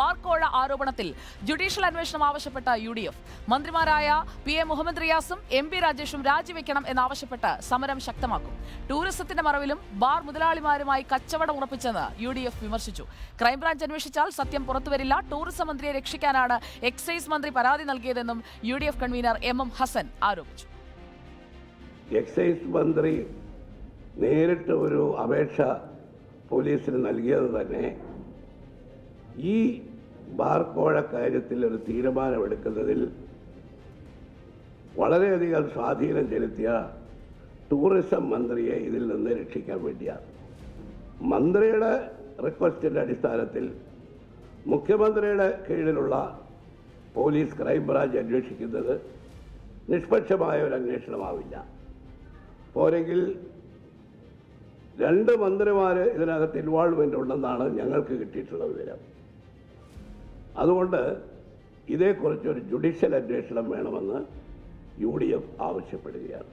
ബാർക്കോഴ ആരോപണത്തിൽ ജുഡീഷ്യൽ അന്വേഷണം ആവശ്യപ്പെട്ട യു ഡി എഫ് മന്ത്രിമാരായ പി എ മുഹമ്മദ് റിയാസും എം പി രാജേഷും രാജിവെക്കണം എന്നാവശ്യപ്പെട്ട് സമരം ശക്തമാക്കും ടൂറിസത്തിന്റെ മറവിലും ബാർ മുതലാളിമാരുമായി കച്ചവടം ഉറപ്പിച്ചെന്ന് യു ഡി എഫ് വിമർശിച്ചു ക്രൈംബ്രാഞ്ച് അന്വേഷിച്ചാൽ സത്യം പുറത്തുവരില്ല ടൂറിസം മന്ത്രിയെ രക്ഷിക്കാനാണ് എക്സൈസ് മന്ത്രി പരാതി നൽകിയതെന്നും U D F convener M M Hassan ആരോപിച്ചു എക്സൈസ് മന്ത്രി നേരിട്ട് ഒരു അപേക്ഷ പോലീസിന് നൽകിയത് തന്നെ ഈ ബാർക്കോഴ കാര്യത്തിൽ ഒരു തീരുമാനമെടുക്കുന്നതിൽ വളരെയധികം സ്വാധീനം ചെലുത്തിയ ടൂറിസം മന്ത്രിയെ ഇതിൽ നിന്ന് രക്ഷിക്കാൻ വേണ്ടിയാണ് മന്ത്രിയുടെ റിക്വസ്റ്റിൻ്റെ അടിസ്ഥാനത്തിൽ മുഖ്യമന്ത്രിയുടെ കീഴിലുള്ള പോലീസ് ക്രൈംബ്രാഞ്ച് അന്വേഷിക്കുന്നത് നിഷ്പക്ഷമായ ഒരു അന്വേഷണമാവില്ല പോരെങ്കിൽ രണ്ട് മന്ത്രിമാർ ഇതിനകത്ത് ഇൻവോൾവ്മെൻ്റ് ഉണ്ടെന്നാണ് ഞങ്ങൾക്ക് കിട്ടിയിട്ടുള്ള വിവരം അതുകൊണ്ട് ഇതേക്കുറിച്ചൊരു ജുഡീഷ്യൽ അന്വേഷണം വേണമെന്ന് യു ഡി എഫ് ആവശ്യപ്പെടുകയാണ്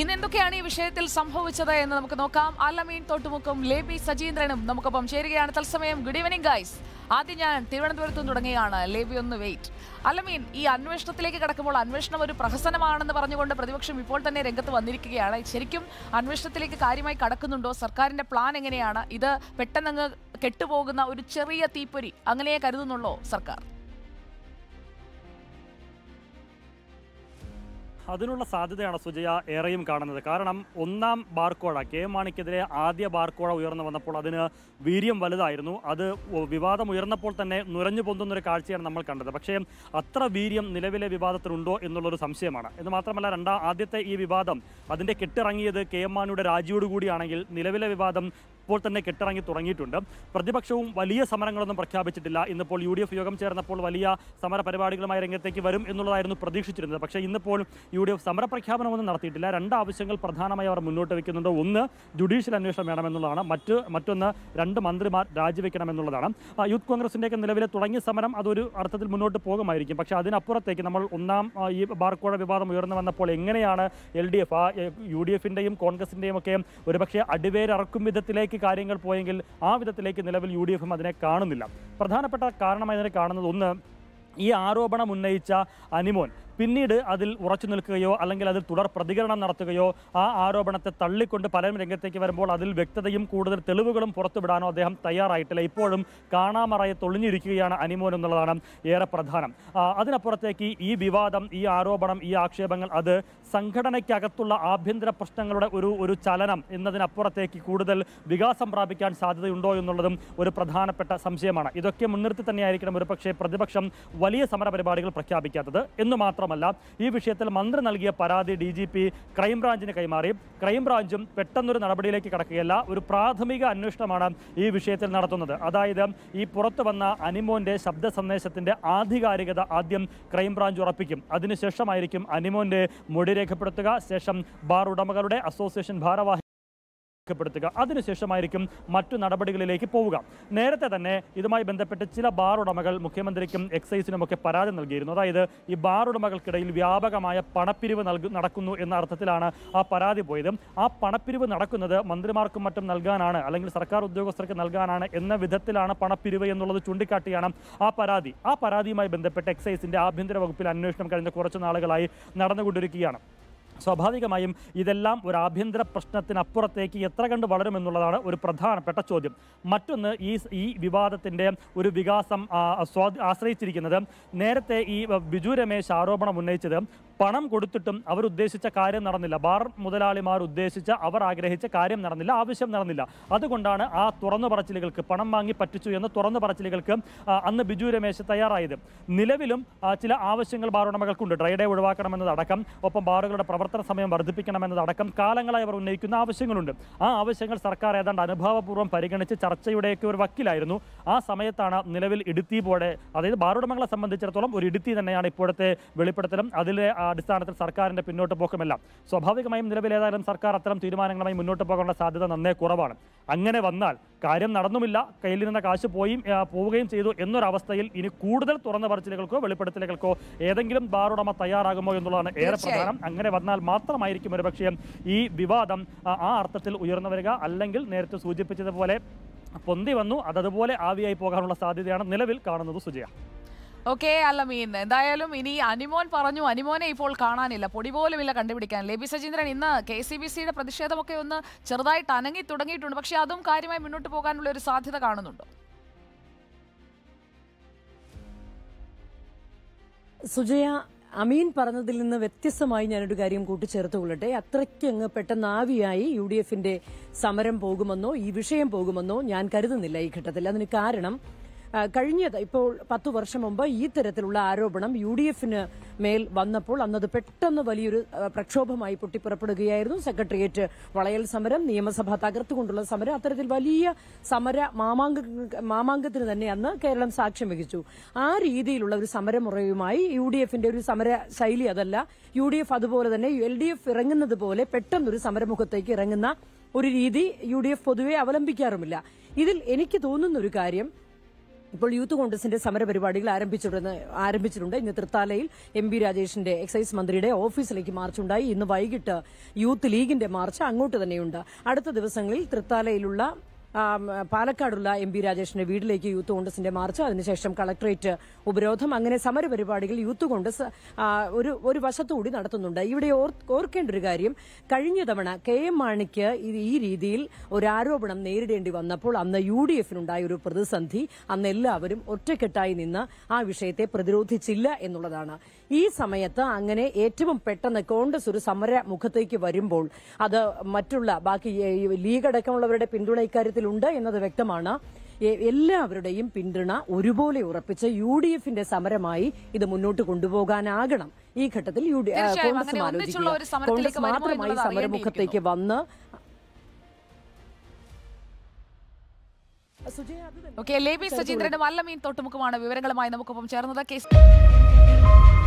ഇന്ന് എന്തൊക്കെയാണ് ഈ വിഷയത്തിൽ സംഭവിച്ചത് എന്ന് നമുക്ക് നോക്കാം അലമീൻ തോട്ടുമുക്കും പി സജീന്ദ്രനും നമുക്കൊപ്പം ചേരുകയാണ് തത്സമയം ഗുഡ് ഈവനിങ് ഗൈസ് ആദ്യം ഞാൻ തിരുവനന്തപുരത്ത് നിന്ന് തുടങ്ങുകയാണ് ബി ഒന്ന് വെയിറ്റ് അലമീൻ ഈ അന്വേഷണത്തിലേക്ക് കടക്കുമ്പോൾ അന്വേഷണം ഒരു പ്രഹസനമാണെന്ന് പറഞ്ഞുകൊണ്ട് പ്രതിപക്ഷം ഇപ്പോൾ തന്നെ രംഗത്ത് വന്നിരിക്കുകയാണ് ശരിക്കും അന്വേഷണത്തിലേക്ക് കാര്യമായി കടക്കുന്നുണ്ടോ സർക്കാരിന്റെ പ്ലാൻ എങ്ങനെയാണ് ഇത് പെട്ടെന്നങ്ങ് കെട്ടുപോകുന്ന ഒരു ചെറിയ തീപ്പൊരി അങ്ങനെയേ കരുതുന്നുള്ളോ സർക്കാർ അതിനുള്ള സാധ്യതയാണ് സുജയ ഏറെയും കാണുന്നത് കാരണം ഒന്നാം ബാർക്കോഴ കെ മാണിക്കെതിരെ ആദ്യ ബാർക്കോഴ ഉയർന്നു വന്നപ്പോൾ അതിന് വീര്യം വലുതായിരുന്നു അത് വിവാദം ഉയർന്നപ്പോൾ തന്നെ നുരഞ്ഞു പൊന്തുന്നൊരു കാഴ്ചയാണ് നമ്മൾ കണ്ടത് പക്ഷേ അത്ര വീര്യം നിലവിലെ വിവാദത്തിനുണ്ടോ എന്നുള്ളൊരു സംശയമാണ് എന്ന് മാത്രമല്ല രണ്ടാം ആദ്യത്തെ ഈ വിവാദം അതിൻ്റെ കെട്ടിറങ്ങിയത് കെ എം മാണിയുടെ രാജിയോടുകൂടിയാണെങ്കിൽ നിലവിലെ വിവാദം ഇപ്പോൾ തന്നെ കെട്ടിറങ്ങി തുടങ്ങിയിട്ടുണ്ട് പ്രതിപക്ഷവും വലിയ സമരങ്ങളൊന്നും പ്രഖ്യാപിച്ചിട്ടില്ല ഇന്നിപ്പോൾ യു ഡി എഫ് യോഗം ചേർന്നപ്പോൾ വലിയ സമര പരിപാടികളുമായി രംഗത്തേക്ക് വരും എന്നുള്ളതായിരുന്നു പ്രതീക്ഷിച്ചിരുന്നത് പക്ഷേ ഇന്നിപ്പോൾ യു ഡി എഫ് സമരപ്രഖ്യാപനമൊന്നും നടത്തിയിട്ടില്ല രണ്ട് ആവശ്യങ്ങൾ പ്രധാനമായി അവർ മുന്നോട്ട് വയ്ക്കുന്നുണ്ട് ഒന്ന് ജുഡീഷ്യൽ അന്വേഷണം വേണമെന്നുള്ളതാണ് മറ്റ് മറ്റൊന്ന് രണ്ട് മന്ത്രിമാർ രാജിവെക്കണമെന്നുള്ളതാണ് യൂത്ത് കോൺഗ്രസിൻ്റെയൊക്കെ നിലവിലെ തുടങ്ങിയ സമരം അതൊരു അർത്ഥത്തിൽ മുന്നോട്ട് പോകുമായിരിക്കും പക്ഷേ അതിനപ്പുറത്തേക്ക് നമ്മൾ ഒന്നാം ഈ ബാർക്കോഴ വിവാദം ഉയർന്നു വന്നപ്പോൾ എങ്ങനെയാണ് L D F U D എഫിൻ്റെയും കോൺഗ്രസിൻ്റെയും ഒക്കെ ഒരുപക്ഷെ അടിവേരറക്കും വിധത്തിലേക്ക് വിധത്തിലേക്ക് കാര്യങ്ങൾ പോയെങ്കിൽ ആ വിധത്തിലേക്ക് നിലവിൽ യു അതിനെ കാണുന്നില്ല പ്രധാനപ്പെട്ട കാരണമായി അതിനെ കാണുന്നത് ഒന്ന് ഈ ആരോപണം ഉന്നയിച്ച അനിമോൻ പിന്നീട് അതിൽ ഉറച്ചു നിൽക്കുകയോ അല്ലെങ്കിൽ അതിൽ തുടർ പ്രതികരണം നടത്തുകയോ ആ ആരോപണത്തെ തള്ളിക്കൊണ്ട് പലരും രംഗത്തേക്ക് വരുമ്പോൾ അതിൽ വ്യക്തതയും കൂടുതൽ തെളിവുകളും പുറത്തുവിടാനോ അദ്ദേഹം തയ്യാറായിട്ടില്ല ഇപ്പോഴും കാണാമറയെ തൊളിഞ്ഞിരിക്കുകയാണ് അനിമോൻ എന്നുള്ളതാണ് ഏറെ പ്രധാനം അതിനപ്പുറത്തേക്ക് ഈ വിവാദം ഈ ആരോപണം ഈ ആക്ഷേപങ്ങൾ അത് സംഘടനയ്ക്കകത്തുള്ള ആഭ്യന്തര പ്രശ്നങ്ങളുടെ ഒരു ഒരു ചലനം എന്നതിനപ്പുറത്തേക്ക് കൂടുതൽ വികാസം പ്രാപിക്കാൻ സാധ്യതയുണ്ടോ എന്നുള്ളതും ഒരു പ്രധാനപ്പെട്ട സംശയമാണ് ഇതൊക്കെ മുൻനിർത്തി തന്നെയായിരിക്കണം ഒരു പക്ഷേ പ്രതിപക്ഷം വലിയ സമരപരിപാടികൾ പ്രഖ്യാപിക്കാത്തത് എന്ന് മാത്രമല്ല ഈ വിഷയത്തിൽ മന്ത്രി നൽകിയ പരാതി ഡി ജി പി ക്രൈംബ്രാഞ്ചിന് കൈമാറി ക്രൈംബ്രാഞ്ചും പെട്ടെന്നൊരു നടപടിയിലേക്ക് കടക്കുകയല്ല ഒരു പ്രാഥമിക അന്വേഷണമാണ് ഈ വിഷയത്തിൽ നടത്തുന്നത് അതായത് ഈ പുറത്തു വന്ന അനിമോന്റെ ശബ്ദ സന്ദേശത്തിന്റെ ആധികാരികത ആദ്യം ക്രൈംബ്രാഞ്ച് ഉറപ്പിക്കും അതിനുശേഷമായിരിക്കും അനിമോന്റെ മൊഴി രേഖപ്പെടുത്തുക ശേഷം ബാർ ഉടമകളുടെ അസോസിയേഷൻ ഭാരവാഹി രേഖപ്പെടുത്തുക അതിനുശേഷമായിരിക്കും മറ്റു നടപടികളിലേക്ക് പോവുക നേരത്തെ തന്നെ ഇതുമായി ബന്ധപ്പെട്ട് ചില ബാർ ഉടമകൾ മുഖ്യമന്ത്രിക്കും എക്സൈസിനുമൊക്കെ പരാതി നൽകിയിരുന്നു അതായത് ഈ ബാർ ഉടമകൾക്കിടയിൽ വ്യാപകമായ പണപ്പിരിവ് നൽകു നടക്കുന്നു എന്ന അർത്ഥത്തിലാണ് ആ പരാതി പോയത് ആ പണപ്പിരിവ് നടക്കുന്നത് മന്ത്രിമാർക്കും മറ്റും നൽകാനാണ് അല്ലെങ്കിൽ സർക്കാർ ഉദ്യോഗസ്ഥർക്ക് നൽകാനാണ് എന്ന വിധത്തിലാണ് പണപ്പിരിവ് എന്നുള്ളത് ചൂണ്ടിക്കാട്ടിയാണ് ആ പരാതി ആ പരാതിയുമായി ബന്ധപ്പെട്ട് എക്സൈസിന്റെ ആഭ്യന്തര വകുപ്പിൽ അന്വേഷണം കഴിഞ്ഞ കുറച്ച് നാളുകളായി നടന്നുകൊണ്ടിരിക്കുകയാണ് സ്വാഭാവികമായും ഇതെല്ലാം ഒരു ആഭ്യന്തര പ്രശ്നത്തിനപ്പുറത്തേക്ക് എത്ര കണ്ട് വളരുമെന്നുള്ളതാണ് ഒരു പ്രധാനപ്പെട്ട ചോദ്യം മറ്റൊന്ന് ഈ ഈ വിവാദത്തിൻ്റെ ഒരു വികാസം ആശ്രയിച്ചിരിക്കുന്നത് നേരത്തെ ഈ ബിജു രമേശ് ആരോപണം ഉന്നയിച്ചത് പണം കൊടുത്തിട്ടും അവരുദ്ദേശിച്ച കാര്യം നടന്നില്ല ബാർ മുതലാളിമാർ ഉദ്ദേശിച്ച അവർ ആഗ്രഹിച്ച കാര്യം നടന്നില്ല ആവശ്യം നടന്നില്ല അതുകൊണ്ടാണ് ആ തുറന്നു പറച്ചിലുകൾക്ക് പണം വാങ്ങി പറ്റിച്ചു എന്ന തുറന്നു പറച്ചിലുകൾക്ക് അന്ന് ബിജു രമേശ് തയ്യാറായത് നിലവിലും ചില ആവശ്യങ്ങൾ ബാറുടമകൾക്കുണ്ട് ഡ്രൈഡേ ഒഴിവാക്കണമെന്നതടക്കം ഒപ്പം ബാറുകളുടെ പ്രവർത്തനം യാത്ര സമയം വർദ്ധിപ്പിക്കണമെന്നതടക്കം കാലങ്ങളായി അവർ ഉന്നയിക്കുന്ന ആവശ്യങ്ങളുണ്ട് ആ ആവശ്യങ്ങൾ സർക്കാർ ഏതാണ്ട് അനുഭാവപൂർവ്വം പരിഗണിച്ച് ചർച്ചയുടെയൊക്കെ ഒരു വക്കിലായിരുന്നു ആ സമയത്താണ് നിലവിൽ ഇടുത്തി പോലെ അതായത് ബാറുടമകളെ സംബന്ധിച്ചിടത്തോളം ഒരു ഇടുത്തി തന്നെയാണ് ഇപ്പോഴത്തെ വെളിപ്പെടുത്തലും അതിലെ അടിസ്ഥാനത്തിൽ സർക്കാരിൻ്റെ പിന്നോട്ട് പോക്കുമെല്ലാം സ്വാഭാവികമായും നിലവിൽ ഏതായാലും സർക്കാർ അത്തരം തീരുമാനങ്ങളുമായി മുന്നോട്ട് പോകാനുള്ള സാധ്യത നന്നേ കുറവാണ് അങ്ങനെ വന്നാൽ കാര്യം നടന്നുമില്ല കയ്യിൽ നിന്ന് കാശ് പോയി പോവുകയും ചെയ്തു എന്നൊരവസ്ഥയിൽ ഇനി കൂടുതൽ തുറന്ന പറച്ചിലുകൾക്കോ വെളിപ്പെടുത്തലുകൾക്കോ ഏതെങ്കിലും ബാറുടമ തയ്യാറാകുമോ എന്നുള്ളതാണ് ഏറെ പ്രധാനം അങ്ങനെ വന്നാൽ എന്നാൽ മാത്രമായിരിക്കും ഒരുപക്ഷെ ഈ വിവാദം ആ അർത്ഥത്തിൽ ഉയർന്നു വരിക അല്ലെങ്കിൽ നേരത്തെ സൂചിപ്പിച്ചതുപോലെ പൊന്തി വന്നു അതതുപോലെ ആവിയായി പോകാനുള്ള സാധ്യതയാണ് നിലവിൽ കാണുന്നത് സുജയ ഓക്കെ അല്ലമീൻ എന്തായാലും ഇനി അനിമോൻ പറഞ്ഞു അനിമോനെ ഇപ്പോൾ കാണാനില്ല പൊടി പോലും ഇല്ല കണ്ടുപിടിക്കാൻ ബി സജീന്ദ്രൻ ഇന്ന് കെ സി ബി സിയുടെ പ്രതിഷേധമൊക്കെ ഒന്ന് ചെറുതായിട്ട് അനങ്ങി തുടങ്ങിയിട്ടുണ്ട് പക്ഷേ അതും കാര്യമായി മുന്നോട്ട് പോകാനുള്ള ഒരു സാധ്യത കാണുന്നുണ്ടോ സുജയ അമീൻ പറഞ്ഞതിൽ നിന്ന് വ്യത്യസ്തമായി ഞാനൊരു കാര്യം കൊള്ളട്ടെ അത്രയ്ക്ക് അങ്ങ് പെട്ടെന്ന് ആവിയായി യു ഡി എഫിന്റെ സമരം പോകുമെന്നോ ഈ വിഷയം പോകുമെന്നോ ഞാൻ കരുതുന്നില്ല ഈ ഘട്ടത്തിൽ അതിന് കാരണം കഴിഞ്ഞത് ഇപ്പോൾ പത്തു വർഷം മുമ്പ് ഈ തരത്തിലുള്ള ആരോപണം യു ഡി എഫിന് മേൽ വന്നപ്പോൾ അന്നത് പെട്ടെന്ന് വലിയൊരു പ്രക്ഷോഭമായി പൊട്ടിപ്പുറപ്പെടുകയായിരുന്നു സെക്രട്ടേറിയറ്റ് വളയൽ സമരം നിയമസഭ തകർത്തുകൊണ്ടുള്ള സമരം അത്തരത്തിൽ വലിയ സമര മാമാങ്ക മാമാങ്കത്തിന് തന്നെ അന്ന് കേരളം സാക്ഷ്യം വഹിച്ചു ആ രീതിയിലുള്ള ഒരു സമരമുറയുമായി യു ഡി എഫിന്റെ ഒരു സമര ശൈലി അതല്ല യു ഡി എഫ് അതുപോലെ തന്നെ എൽ ഡി എഫ് ഇറങ്ങുന്നത് പോലെ പെട്ടെന്നൊരു സമരമുഖത്തേക്ക് ഇറങ്ങുന്ന ഒരു രീതി യു ഡി എഫ് പൊതുവെ അവലംബിക്കാറുമില്ല ഇതിൽ എനിക്ക് തോന്നുന്ന ഒരു കാര്യം ഇപ്പോൾ യൂത്ത് കോൺഗ്രസിന്റെ സമരപരിപാടികൾ ആരംഭിച്ചിട്ടുണ്ട് ആരംഭിച്ചിട്ടുണ്ട് ഇന്ന് തൃത്താലയിൽ എം ബി രാജേഷിന്റെ എക്സൈസ് മന്ത്രിയുടെ ഓഫീസിലേക്ക് മാർച്ചുണ്ടായി ഇന്ന് വൈകിട്ട് യൂത്ത് ലീഗിന്റെ മാർച്ച് അങ്ങോട്ട് തന്നെയുണ്ട് അടുത്ത ദിവസങ്ങളിൽ തൃത്താലയിലുള്ള പാലക്കാടുള്ള എം പി രാജേഷിന്റെ വീട്ടിലേക്ക് യൂത്ത് കോൺഗ്രസിന്റെ മാർച്ച് അതിനുശേഷം കളക്ടറേറ്റ് ഉപരോധം അങ്ങനെ സമരപരിപാടികൾ യൂത്ത് കോൺഗ്രസ് ഒരു ഒരു വശത്തുകൂടി നടത്തുന്നുണ്ട് ഇവിടെ ഓർക്കേണ്ട ഒരു കാര്യം കഴിഞ്ഞ തവണ കെ എം മാണിക്ക് ഈ രീതിയിൽ ഒരു ആരോപണം നേരിടേണ്ടി വന്നപ്പോൾ അന്ന് യു ഡി എഫിനുണ്ടായ ഒരു പ്രതിസന്ധി അന്ന് എല്ലാവരും ഒറ്റക്കെട്ടായി നിന്ന് ആ വിഷയത്തെ പ്രതിരോധിച്ചില്ല എന്നുള്ളതാണ് ഈ സമയത്ത് അങ്ങനെ ഏറ്റവും പെട്ടെന്ന് കോൺഗ്രസ് ഒരു സമര മുഖത്തേക്ക് വരുമ്പോൾ അത് മറ്റുള്ള ബാക്കി ലീഗ് അടക്കമുള്ളവരുടെ പിന്തുണ ഇക്കാര്യത്തിൽ കേരളത്തിലുണ്ട് എന്നത് വ്യക്തമാണ് എല്ലാവരുടെയും പിന്തുണ ഒരുപോലെ ഉറപ്പിച്ച് യു ഡി എഫിന്റെ സമരമായി ഇത് മുന്നോട്ട് കൊണ്ടുപോകാനാകണം ഈ ഘട്ടത്തിൽ യു ഡി കോൺഗ്രസ് കോൺഗ്രസ് മാത്രമായി സമരമുഖത്തേക്ക് വന്ന് ഓക്കെ ലേബി സജീന്ദ്രന്റെ വല്ലമീൻ തൊട്ടുമുഖമാണ് വിവരങ്ങളുമായി നമുക്കൊപ്പം ചേർന്നത് കേസ്